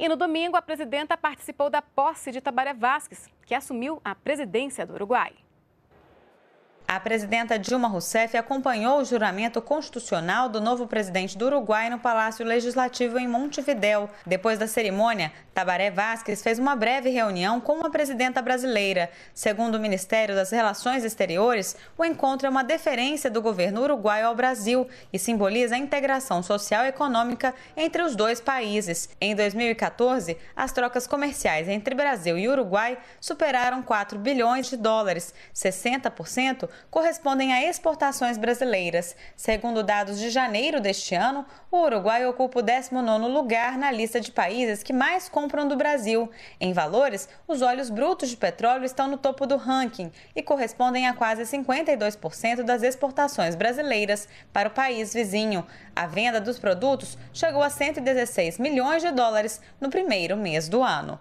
E no domingo, a presidenta participou da posse de Tabaré Vasques, que assumiu a presidência do Uruguai. A presidenta Dilma Rousseff acompanhou o juramento constitucional do novo presidente do Uruguai no Palácio Legislativo em Montevidéu. Depois da cerimônia, Tabaré Vasquez fez uma breve reunião com a presidenta brasileira. Segundo o Ministério das Relações Exteriores, o encontro é uma deferência do governo uruguaio ao Brasil e simboliza a integração social e econômica entre os dois países. Em 2014, as trocas comerciais entre Brasil e Uruguai superaram 4 bilhões de dólares, 60% correspondem a exportações brasileiras. Segundo dados de janeiro deste ano, o Uruguai ocupa o 19 lugar na lista de países que mais compram do Brasil. Em valores, os óleos brutos de petróleo estão no topo do ranking e correspondem a quase 52% das exportações brasileiras para o país vizinho. A venda dos produtos chegou a 116 milhões de dólares no primeiro mês do ano.